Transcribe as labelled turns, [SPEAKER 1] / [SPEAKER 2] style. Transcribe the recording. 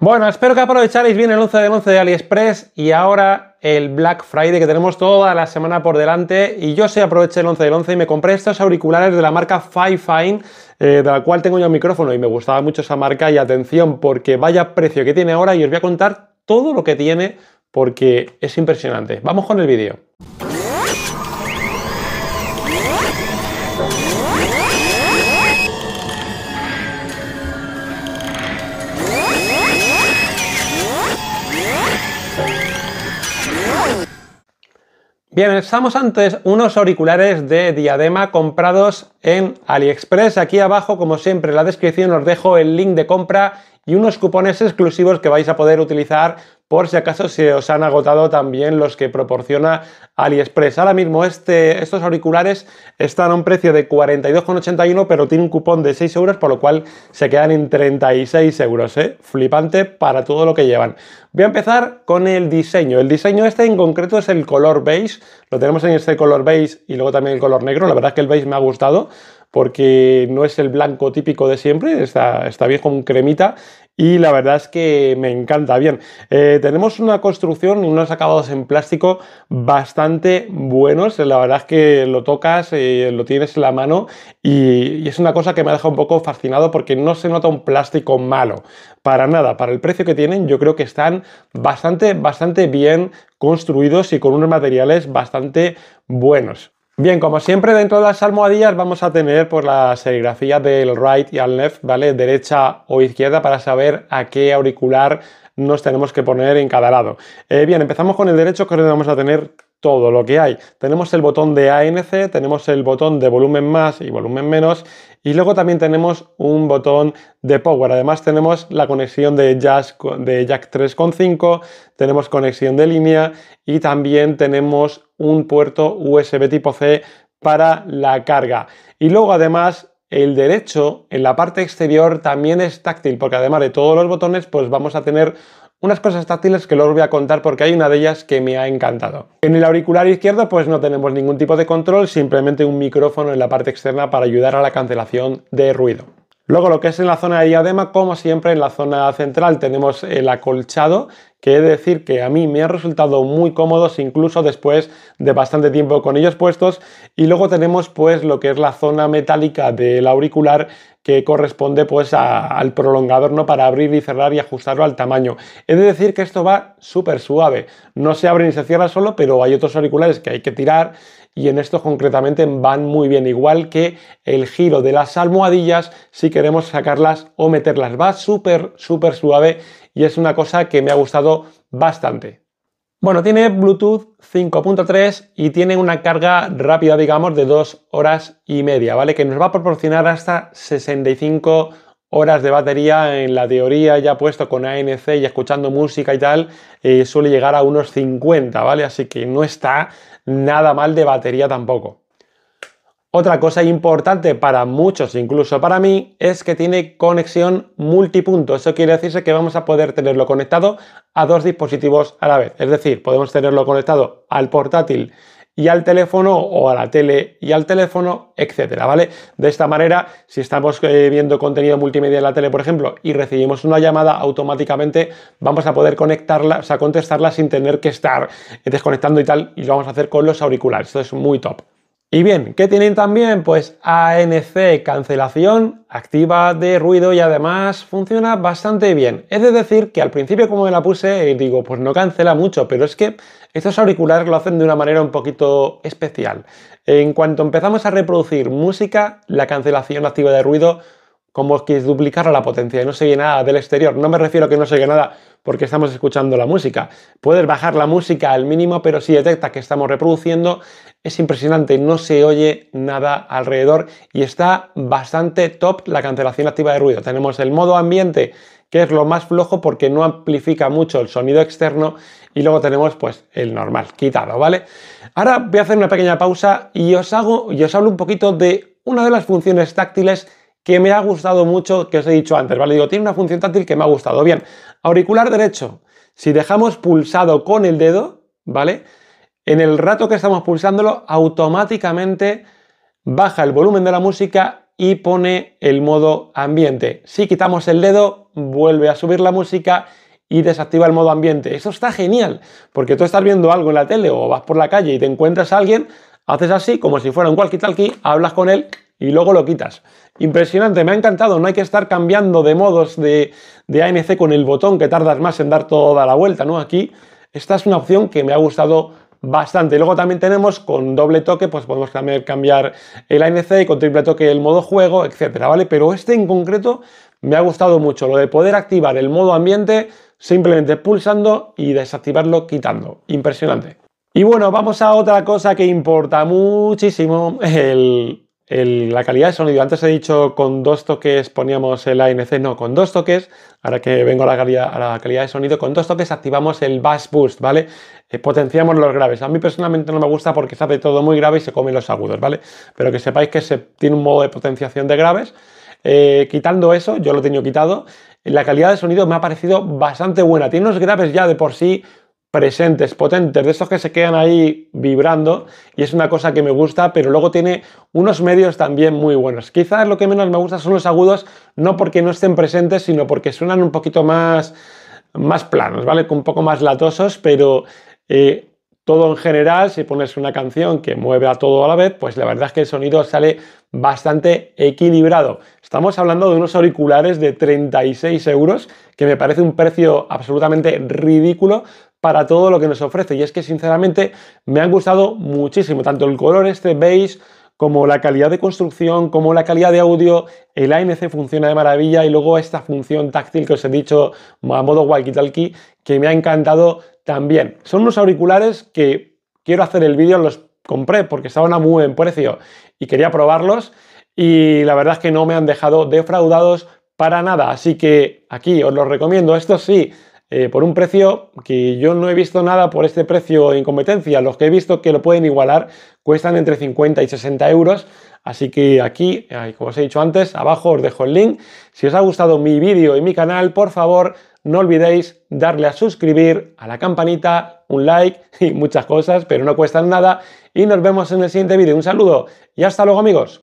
[SPEAKER 1] Bueno, espero que aprovecharéis bien el 11 de 11 de AliExpress y ahora el Black Friday que tenemos toda la semana por delante y yo sí aproveché el 11 de 11 y me compré estos auriculares de la marca Fifine eh, de la cual tengo yo un micrófono y me gustaba mucho esa marca y atención porque vaya precio que tiene ahora y os voy a contar todo lo que tiene porque es impresionante. Vamos con el vídeo. Bien, estamos antes unos auriculares de diadema comprados en AliExpress. Aquí abajo, como siempre, en la descripción os dejo el link de compra y unos cupones exclusivos que vais a poder utilizar por si acaso se os han agotado también los que proporciona AliExpress. Ahora mismo este, estos auriculares están a un precio de 42,81 pero tiene un cupón de 6 euros por lo cual se quedan en 36 euros. ¿eh? Flipante para todo lo que llevan. Voy a empezar con el diseño. El diseño este en concreto es el color beige. Lo tenemos en este color beige y luego también el color negro. La verdad es que el beige me ha gustado porque no es el blanco típico de siempre, está, está bien con cremita y la verdad es que me encanta. Bien, eh, tenemos una construcción y unos acabados en plástico bastante buenos. La verdad es que lo tocas, eh, lo tienes en la mano y, es una cosa que me ha dejado un poco fascinado porque no se nota un plástico malo. Para nada, para el precio que tienen yo creo que están bastante, bastante bien construidos y con unos materiales bastante buenos. Bien, como siempre, dentro de las almohadillas vamos a tener por pues, la serigrafía del right y al left, ¿vale? Derecha o izquierda para saber a qué auricular nos tenemos que poner en cada lado. Eh, bien, empezamos con el derecho, que donde vamos a tener todo lo que hay. Tenemos el botón de ANC, tenemos el botón de volumen más y volumen menos, y luego también tenemos un botón de power. Además tenemos la conexión de, de jack 3.5, tenemos conexión de línea y también tenemos un puerto USB tipo C para la carga. Y luego además el derecho en la parte exterior también es táctil, porque además de todos los botones, pues vamos a tener unas cosas táctiles que lo voy a contar porque hay una de ellas que me ha encantado. En el auricular izquierdo pues no tenemos ningún tipo de control, simplemente un micrófono en la parte externa para ayudar a la cancelación de ruido. Luego lo que es en la zona de diadema, como siempre en la zona central tenemos el acolchado, que he de decir que a mí me han resultado muy cómodos incluso después de bastante tiempo con ellos puestos. Y luego tenemos pues lo que es la zona metálica del auricular que corresponde pues al prolongador no para abrir y cerrar y ajustarlo al tamaño. He de decir que esto va súper suave, no se abre ni se cierra solo, pero hay otros auriculares que hay que tirar y en esto concretamente van muy bien, igual que el giro de las almohadillas, si queremos sacarlas o meterlas. Va súper, súper suave y es una cosa que me ha gustado bastante. Bueno, tiene Bluetooth 5.3 y tiene una carga rápida, digamos, de dos horas y media, ¿vale? Que nos va a proporcionar hasta 65 horas de batería en la teoría ya puesto con ANC y escuchando música y tal, eh, suele llegar a unos 50, ¿vale? Así que no está nada mal de batería tampoco. Otra cosa importante para muchos, incluso para mí, es que tiene conexión multipunto. Eso quiere decirse que vamos a poder tenerlo conectado a dos dispositivos a la vez. Es decir, podemos tenerlo conectado al portátil y al teléfono o a la tele y al teléfono, etcétera, ¿vale? De esta manera, si estamos eh, viendo contenido multimedia en la tele, por ejemplo, y recibimos una llamada, automáticamente vamos a poder conectarla, o sea, contestarla sin tener que estar eh, desconectando y tal, y lo vamos a hacer con los auriculares. Esto es muy top. Y bien, ¿qué tienen también? Pues ANC cancelación activa de ruido y además funciona bastante bien. Es decir, que al principio como me la puse, eh, digo, pues no cancela mucho, pero es que estos auriculares lo hacen de una manera un poquito especial. En cuanto empezamos a reproducir música, la cancelación activa de ruido como que duplicar la potencia y no se oye nada del exterior. No me refiero a que no se oye nada porque estamos escuchando la música. Puedes bajar la música al mínimo, pero si detecta que estamos reproduciendo, es impresionante, no se oye nada alrededor y está bastante top la cancelación activa de ruido. Tenemos el modo ambiente, que es lo más flojo porque no amplifica mucho el sonido externo y luego tenemos pues el normal, quitado, ¿vale? Ahora voy a hacer una pequeña pausa y os hago y os hablo un poquito de una de las funciones táctiles que me ha gustado mucho, que os he dicho antes, ¿vale? Digo, tiene una función táctil que me ha gustado. Bien, auricular derecho. Si dejamos pulsado con el dedo, ¿vale? En el rato que estamos pulsándolo, automáticamente baja el volumen de la música y pone el modo ambiente. Si quitamos el dedo, vuelve a subir la música y desactiva el modo ambiente. Eso está genial, porque tú estás viendo algo en la tele o vas por la calle y te encuentras a alguien, haces así, como si fuera un walkie-talkie, hablas con él y luego lo quitas. Impresionante, me ha encantado, no hay que estar cambiando de modos de, de ANC con el botón que tardas más en dar toda la vuelta, ¿no? Aquí esta es una opción que me ha gustado bastante. luego también tenemos con doble toque, pues podemos cambiar el ANC, y con triple toque el modo juego, etcétera, ¿vale? Pero este en concreto me ha gustado mucho, lo de poder activar el modo ambiente simplemente pulsando y desactivarlo quitando. Impresionante. Y bueno, vamos a otra cosa que importa muchísimo, el la calidad de sonido. Antes he dicho con dos toques poníamos el ANC, no, con dos toques, ahora que vengo a la calidad, a la calidad de sonido, con dos toques activamos el bass boost, ¿vale? Eh, potenciamos los graves. A mí personalmente no me gusta porque sabe todo muy grave y se comen los agudos, ¿vale? Pero que sepáis que se tiene un modo de potenciación de graves. Eh, quitando eso, yo lo tengo quitado, la calidad de sonido me ha parecido bastante buena. Tiene unos graves ya de por sí presentes, potentes, de esos que se quedan ahí vibrando y es una cosa que me gusta, pero luego tiene unos medios también muy buenos. Quizás lo que menos me gusta son los agudos, no porque no estén presentes, sino porque suenan un poquito más, más planos, ¿vale? Un poco más latosos, pero eh, todo en general, si pones una canción que mueve a todo a la vez, pues la verdad es que el sonido sale bastante equilibrado. Estamos hablando de unos auriculares de 36 euros, que me parece un precio absolutamente ridículo para todo lo que nos ofrece. Y es que sinceramente me han gustado muchísimo, tanto el color este beige como la calidad de construcción, como la calidad de audio, el ANC funciona de maravilla y luego esta función táctil que os he dicho a modo walkie-talkie que me ha encantado también. Son unos auriculares que quiero hacer el vídeo, los compré porque estaban a muy buen precio y quería probarlos y la verdad es que no me han dejado defraudados para nada, así que aquí os los recomiendo, esto sí, eh, por un precio que yo no he visto nada por este precio en competencia. Los que he visto que lo pueden igualar cuestan entre 50 y 60 euros. Así que aquí, como os he dicho antes, abajo os dejo el link. Si os ha gustado mi vídeo y mi canal, por favor, no olvidéis darle a suscribir, a la campanita, un like y muchas cosas, pero no cuestan nada. Y nos vemos en el siguiente vídeo. Un saludo y hasta luego amigos.